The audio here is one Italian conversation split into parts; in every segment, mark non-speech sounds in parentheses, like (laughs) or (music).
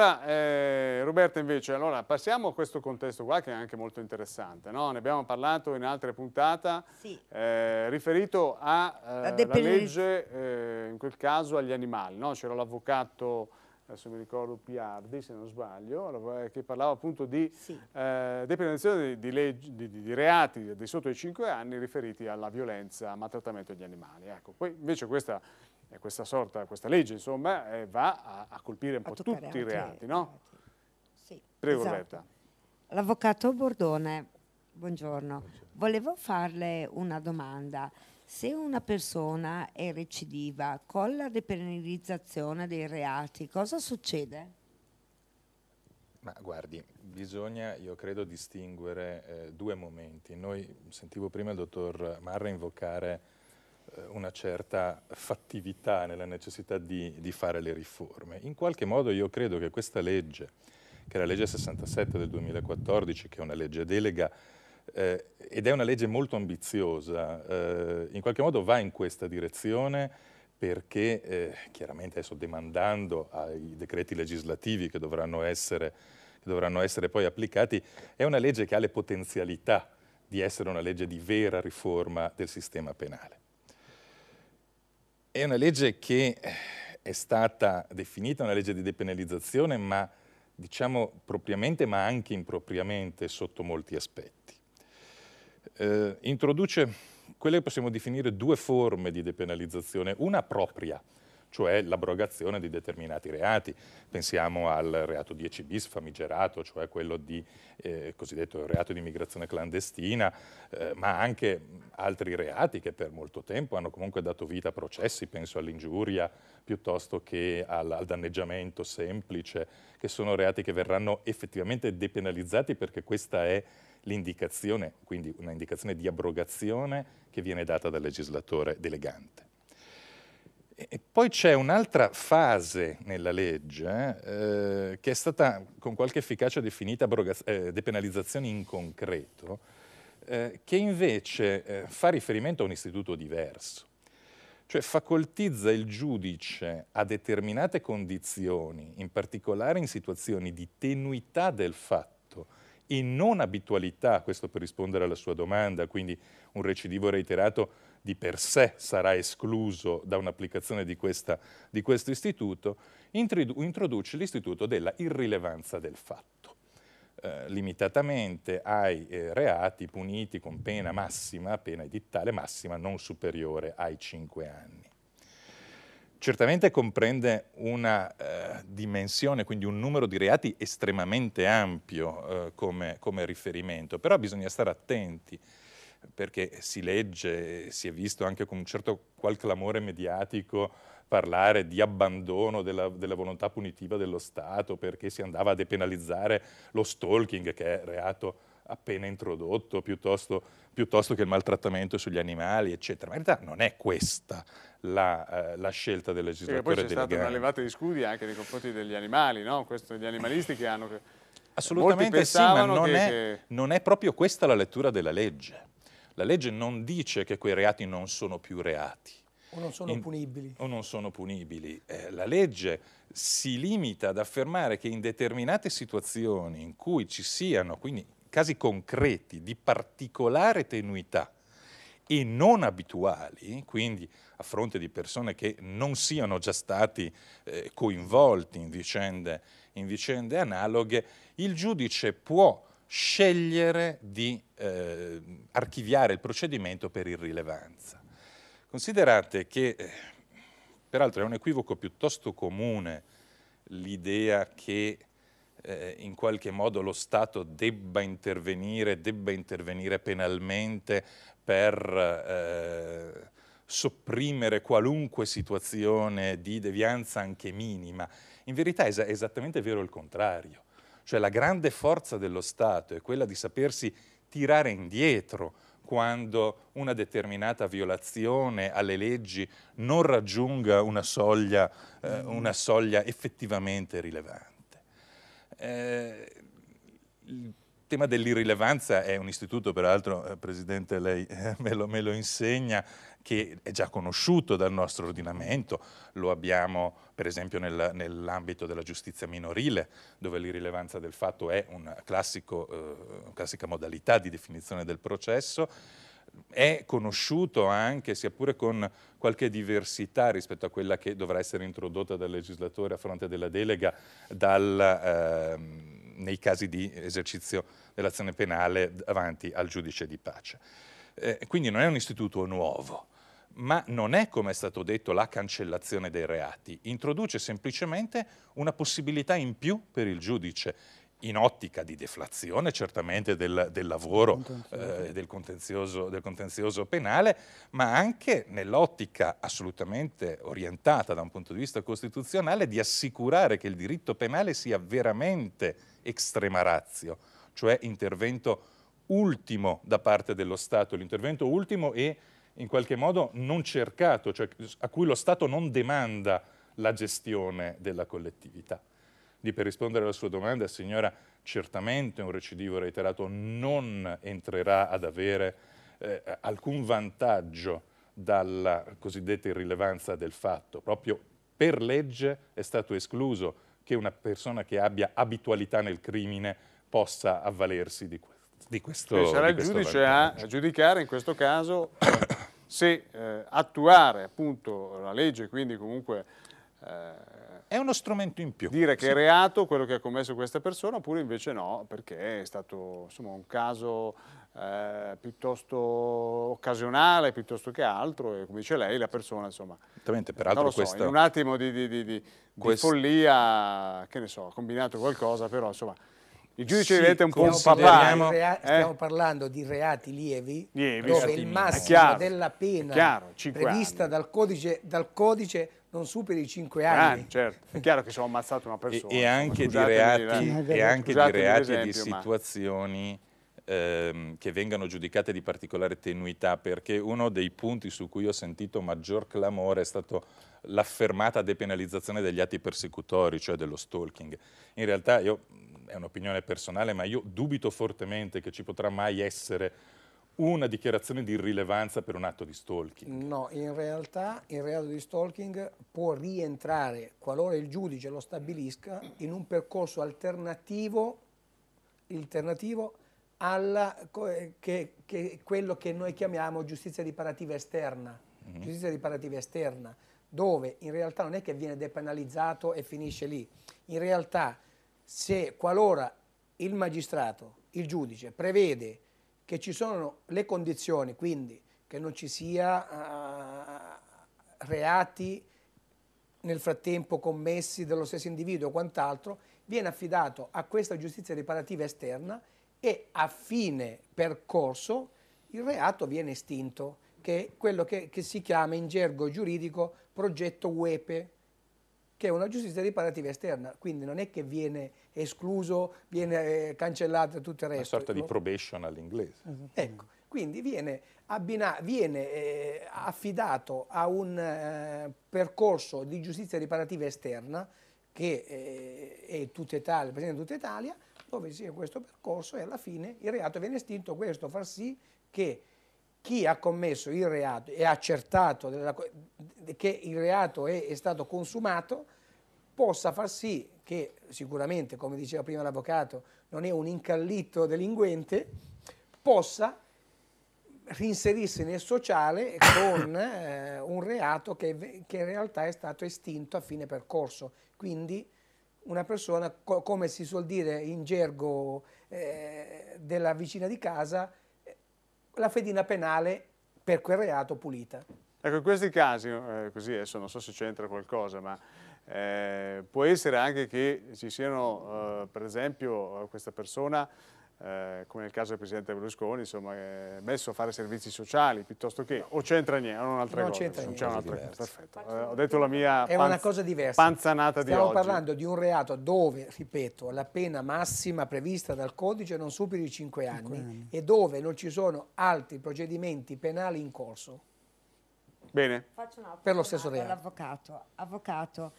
Allora, eh, Roberta invece, allora, passiamo a questo contesto qua che è anche molto interessante, no? ne abbiamo parlato in altre puntate, sì. eh, riferito alla eh, legge, eh, in quel caso agli animali, no? c'era l'avvocato, adesso mi ricordo Piardi se non sbaglio, eh, che parlava appunto di sì. Eh, depenalizzazione di, leggi, di, di, di, reati di sotto i 5 anni riferiti alla violenza, maltrattamento degli animali. Ecco, poi invece questa e questa, sorta, questa legge insomma, eh, va a, a, colpire un a po' tutti i reati, no? Sì. Prego esatto. Roberta. L'avvocato Bordone, buongiorno. buongiorno. Volevo farle una domanda. Se una persona è recidiva con la depenalizzazione dei reati, cosa succede? Ma guardi, bisogna, io credo, distinguere eh, due momenti. Noi sentivo prima il dottor Marra invocare eh, una certa fattività nella necessità di, di, fare le riforme. In qualche modo io credo che questa legge, che è la legge 67 del 2014, che è una legge delega eh, ed è una legge molto ambiziosa, eh, in qualche modo va in questa direzione perché eh, chiaramente adesso demandando ai decreti legislativi che dovranno, essere, che dovranno essere poi applicati, è una legge che ha le potenzialità di essere una legge di vera riforma del sistema penale. È una legge che eh, è stata definita una legge di depenalizzazione, ma diciamo propriamente, ma anche impropriamente sotto molti aspetti. Eh, introduce quelle che possiamo definire due forme di depenalizzazione, una propria, cioè l'abrogazione di determinati reati. Pensiamo al reato 10 bis famigerato, cioè quello di eh, cosiddetto reato di immigrazione clandestina, eh, ma anche altri reati che per molto tempo hanno comunque dato vita a processi, penso all'ingiuria piuttosto che al, al danneggiamento semplice, che sono reati che verranno effettivamente depenalizzati perché questa è l'indicazione, quindi una indicazione di abrogazione che viene data dal legislatore delegante. E poi c'è un'altra fase nella legge eh, che è stata con qualche efficacia definita eh, depenalizzazione in concreto, eh, che invece eh, fa riferimento a un istituto diverso, cioè facoltizza il giudice a determinate condizioni, in particolare in situazioni di tenuità del fatto e non abitualità, questo per rispondere alla sua domanda, quindi un recidivo reiterato di per sé sarà escluso da un'applicazione di, di, questo istituto, introduce l'istituto della irrilevanza del fatto, eh, limitatamente ai eh, reati puniti con pena massima, pena edittale massima non superiore ai 5 anni. Certamente comprende una eh, dimensione, quindi un numero di reati estremamente ampio eh, come, come riferimento, però bisogna stare attenti perché si legge, si è visto anche con un certo qual clamore mediatico parlare di abbandono della, della, volontà punitiva dello Stato perché si andava a depenalizzare lo stalking che è reato appena introdotto piuttosto, piuttosto che il maltrattamento sugli animali eccetera. Ma in realtà non è questa la, eh, la scelta del legislatore. Perché poi c'è stata una levata di scudi anche nei confronti degli animali, no? Questo, gli animalisti che hanno... Assolutamente sì, ma non, che, è, che... non è proprio questa la lettura della legge. La legge non dice che quei reati non sono più reati. O non sono in, punibili. O non sono punibili. Eh, la legge si limita ad affermare che in determinate situazioni in cui ci siano, quindi casi concreti di particolare tenuità e non abituali, quindi a fronte di persone che non siano già stati eh, coinvolti in vicende, in vicende analoghe, il giudice può scegliere di eh, archiviare il procedimento per irrilevanza. Considerate che, eh, peraltro è un equivoco piuttosto comune, l'idea che eh, in qualche modo lo Stato debba intervenire, debba intervenire penalmente per... Eh, sopprimere qualunque situazione di devianza anche minima. In verità è esattamente vero il contrario. Cioè la grande forza dello Stato è quella di sapersi tirare indietro quando una determinata violazione alle leggi non raggiunga una soglia, eh, una soglia effettivamente rilevante. Eh, il tema dell'irrilevanza è un istituto, peraltro, eh, Presidente, lei eh, me lo, me lo insegna, che è già conosciuto dal nostro ordinamento, lo abbiamo per esempio nel, nell'ambito della giustizia minorile, dove l'irrilevanza del fatto è una classico, eh, classica modalità di definizione del processo, è conosciuto anche, sia pure con qualche diversità rispetto a quella che dovrà essere introdotta dal legislatore a fronte della delega, dal, eh, nei casi di esercizio dell'azione penale davanti al giudice di pace. Eh, quindi non è un istituto nuovo, ma non è, come è stato detto, la cancellazione dei reati, introduce semplicemente una possibilità in più per il giudice in ottica di deflazione certamente del, del lavoro Eh, del, contenzioso, del, contenzioso, penale, ma anche nell'ottica assolutamente orientata da un punto di vista costituzionale di assicurare che il diritto penale sia veramente extrema razio, cioè intervento ultimo da parte dello Stato, l'intervento ultimo e in qualche modo non cercato, cioè a cui lo Stato non demanda la gestione della collettività. Quindi per rispondere alla sua domanda, signora, certamente un recidivo reiterato non entrerà ad avere eh, alcun vantaggio dalla cosiddetta irrilevanza del fatto. Proprio per legge è stato escluso che una persona che abbia abitualità nel crimine possa avvalersi di questo. Di questo, Quindi sarà il giudice vantaggio. a giudicare in questo caso se eh, attuare appunto la legge, quindi comunque... Eh, è uno strumento in più. Dire che sì. è reato quello che ha commesso questa persona oppure invece no, perché è stato insomma, un caso eh, piuttosto occasionale, piuttosto che altro, e come dice lei, la persona, insomma, Esattamente, peraltro so, questa... un attimo di, di, di, di, questa... di follia, che ne so, ha combinato qualcosa, però insomma... Il giudice sì, diventa un po' un papà. No? eh? Stiamo parlando di reati lievi, lievi dove il massimo chiaro, della pena chiaro, prevista dal codice, dal codice, non superi i 5 anni. Ah, certo. È chiaro che sono ammazzato una persona. E, e anche di reati, eh. e anche di, reati esempio, di situazioni ehm, che vengano giudicate di particolare tenuità, perché uno dei punti su cui ho sentito maggior clamore è stato l'affermata depenalizzazione degli atti persecutori, cioè dello stalking. In realtà io è un'opinione personale, ma io dubito fortemente che ci potrà mai essere una dichiarazione di irrilevanza per un atto di stalking. No, in realtà il reato di stalking può rientrare, qualora il giudice lo stabilisca, in un percorso alternativo, alternativo alla, che, che, quello che noi chiamiamo giustizia riparativa esterna. Mm -hmm. Giustizia riparativa esterna, dove in realtà non è che viene depenalizzato e finisce lì. In realtà se qualora il magistrato, il giudice, prevede che ci sono le condizioni, quindi che non ci sia uh, reati nel frattempo commessi dallo stesso individuo o quant'altro, viene affidato a questa giustizia riparativa esterna e a fine percorso il reato viene estinto, che è quello che, che si chiama in gergo giuridico progetto UEPE, che è una giustizia riparativa esterna, quindi non è che viene escluso, viene eh, cancellato tutto il resto. Una sorta di probation all'inglese. Uh Ecco, quindi viene, viene eh, affidato a un eh, percorso di giustizia riparativa esterna che eh, è tutta Italia, presente in tutta Italia, dove si è questo percorso e alla fine il reato viene estinto, questo fa sì che chi ha commesso il reato e accertato della, che il reato è, è stato consumato possa far sì che sicuramente, come diceva prima l'avvocato, non è un incallito delinquente, possa rinserirsi nel sociale con eh, un reato che, che, in realtà è stato estinto a fine percorso. Quindi una persona, co come si suol dire in gergo eh, della vicina di casa, eh, la fedina penale per quel reato pulita. Ecco, in questi casi, eh, così adesso non so se c'entra qualcosa, ma eh, può essere anche che ci siano, eh, per esempio, questa persona, eh, come nel caso del Presidente Berlusconi, insomma, eh, messo a fare servizi sociali, piuttosto che, o c'entra niente, o un'altra non cosa. C'entra non c'entra niente, cosa, perfetto. Eh, ho detto la mia È una cosa diversa. panzanata Stiamo di oggi. Stiamo parlando di un reato dove, ripeto, la pena massima prevista dal codice non superi i 5 anni, anni e dove non ci sono altri procedimenti penali in corso. Bene. Faccio un'altra per lo stesso reato. Avvocato. avvocato,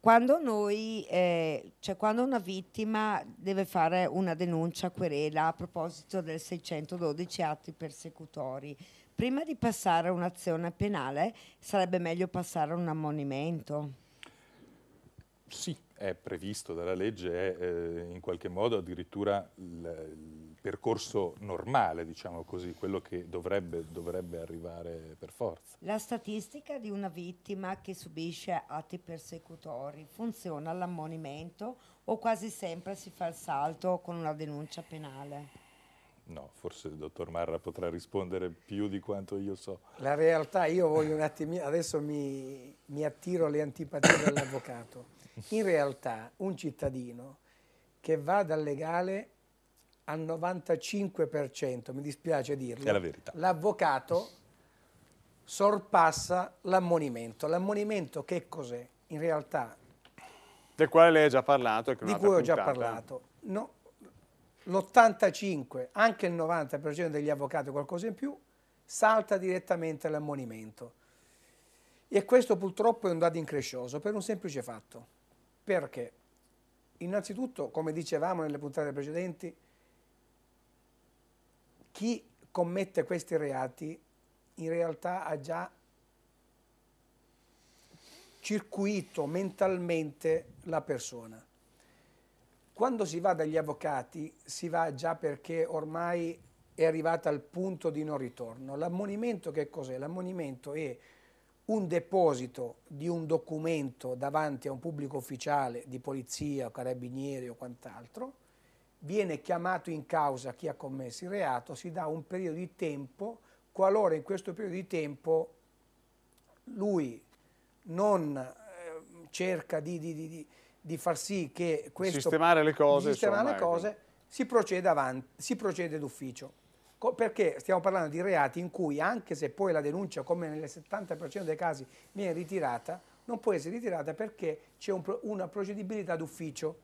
quando noi, eh, cioè quando una vittima deve fare una denuncia, querela a proposito del 612 atti persecutori, prima di passare a un'azione penale sarebbe meglio passare a un ammonimento? Sì, è previsto dalla legge è eh, in qualche modo addirittura il, il percorso normale, diciamo così, quello che dovrebbe, dovrebbe, arrivare per forza. La statistica di una vittima che subisce atti persecutori funziona all'ammonimento o quasi sempre si fa il salto con una denuncia penale? No, forse il dottor Marra potrà rispondere più di quanto io so. La realtà, io voglio un attimino, adesso mi, mi attiro alle antipatie dell'avvocato. In realtà un cittadino che va dal legale al 95%, mi dispiace dirlo, la l'avvocato sorpassa l'ammonimento. L'ammonimento che cos'è? In realtà... Del quale lei ha già parlato. di cui ho puntata. già parlato. No, l'85, anche il 90% degli avvocati qualcosa in più, salta direttamente all'ammonimento. E questo purtroppo è un dato increscioso per un semplice fatto. Perché? Innanzitutto, come dicevamo nelle puntate precedenti, chi commette questi reati in realtà ha già circuito mentalmente la persona. Quando si va dagli avvocati si va già perché ormai è arrivata al punto di non ritorno. L'ammonimento che cos'è? L'ammonimento è un deposito di un documento davanti a un pubblico ufficiale di polizia o carabinieri o quant'altro, viene chiamato in causa chi ha commesso il reato, si dà un periodo di tempo, qualora in questo periodo di tempo lui non eh, cerca di, di, di di far sì che questo... Sistemare le cose. Sistemare le cose, ecco. si procede, avanti, si procede d'ufficio. Perché stiamo parlando di reati in cui anche se poi la denuncia, come nel 70% dei casi, viene ritirata, non può essere ritirata perché c'è un, una procedibilità d'ufficio.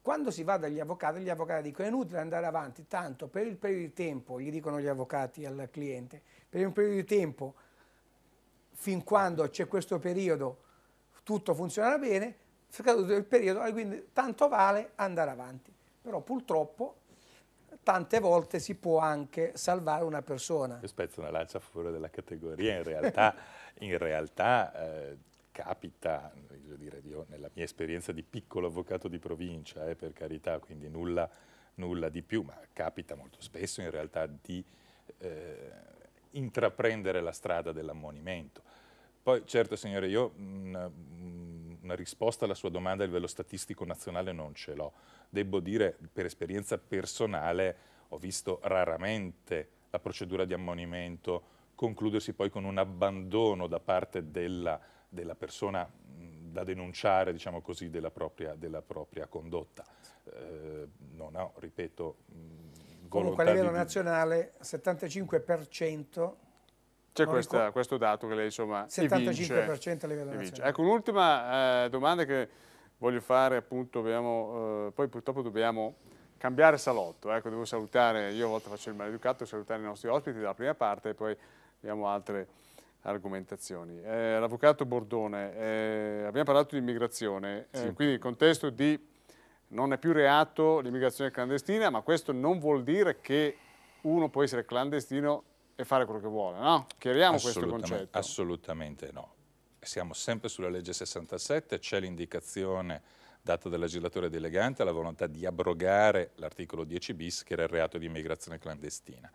Quando si va dagli avvocati, gli avvocati dicono è inutile andare avanti, tanto per il periodo di tempo, gli dicono gli avvocati al cliente, per un periodo di tempo, fin quando c'è questo periodo, tutto funzionerà bene, scaduto il periodo, quindi tanto vale andare avanti. Però purtroppo tante volte si può anche salvare una persona. Io spezzo una lancia a favore della categoria, in realtà, (laughs) in realtà eh, capita, dire, io, nella mia esperienza di piccolo avvocato di provincia, eh, per carità, quindi nulla, nulla, di più, ma capita molto spesso in realtà di eh, intraprendere la strada dell'ammonimento. Poi certo signore, io mh, mm, mh, una risposta alla sua domanda a livello statistico nazionale non ce l'ho. Devo dire, per esperienza personale, ho visto raramente la procedura di ammonimento concludersi poi con un abbandono da parte della, della persona da denunciare, diciamo così, della propria, della propria condotta. Eh, non ho, ripeto, Comunque a livello di... nazionale 75% c'è questa, questo dato che lei insomma 75% a livello nazionale. Ecco, un'ultima eh, domanda che voglio fare, appunto, abbiamo, eh, poi purtroppo dobbiamo cambiare salotto, ecco, devo salutare, io a volte faccio il maleducato, salutare i nostri ospiti dalla prima parte e poi abbiamo altre argomentazioni. Eh, L'avvocato Bordone, eh, abbiamo parlato di immigrazione, eh, sì. quindi il contesto di non è più reato l'immigrazione clandestina, ma questo non vuol dire che uno può essere clandestino e fare quello che vuole, no? Chiariamo questo concetto. Assolutamente no. Siamo sempre sulla legge 67, c'è l'indicazione data dal legislatore delegante alla volontà di abrogare l'articolo 10 bis che era il reato di immigrazione clandestina.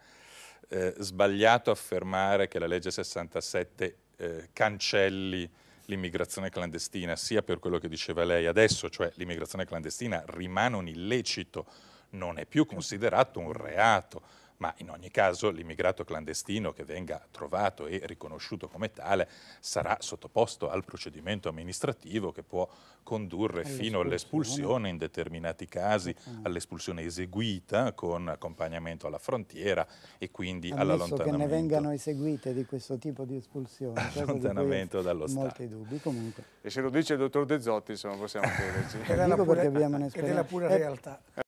Eh, sbagliato affermare che la legge 67 eh, cancelli l'immigrazione clandestina, sia per quello che diceva lei adesso, cioè l'immigrazione clandestina rimane un illecito, non è più considerato un reato ma in ogni caso l'immigrato clandestino che venga trovato e riconosciuto come tale sarà sottoposto al procedimento amministrativo che può condurre fino all'espulsione in determinati casi, all'espulsione eseguita con accompagnamento alla frontiera e quindi Ammesso all'allontanamento. che ne vengano eseguite di questo tipo di espulsione. Cioè allontanamento dallo Stato. Molti dubbi comunque. E se lo dice il dottor De Zotti, insomma, possiamo chiederci. Eh, è la pura realtà.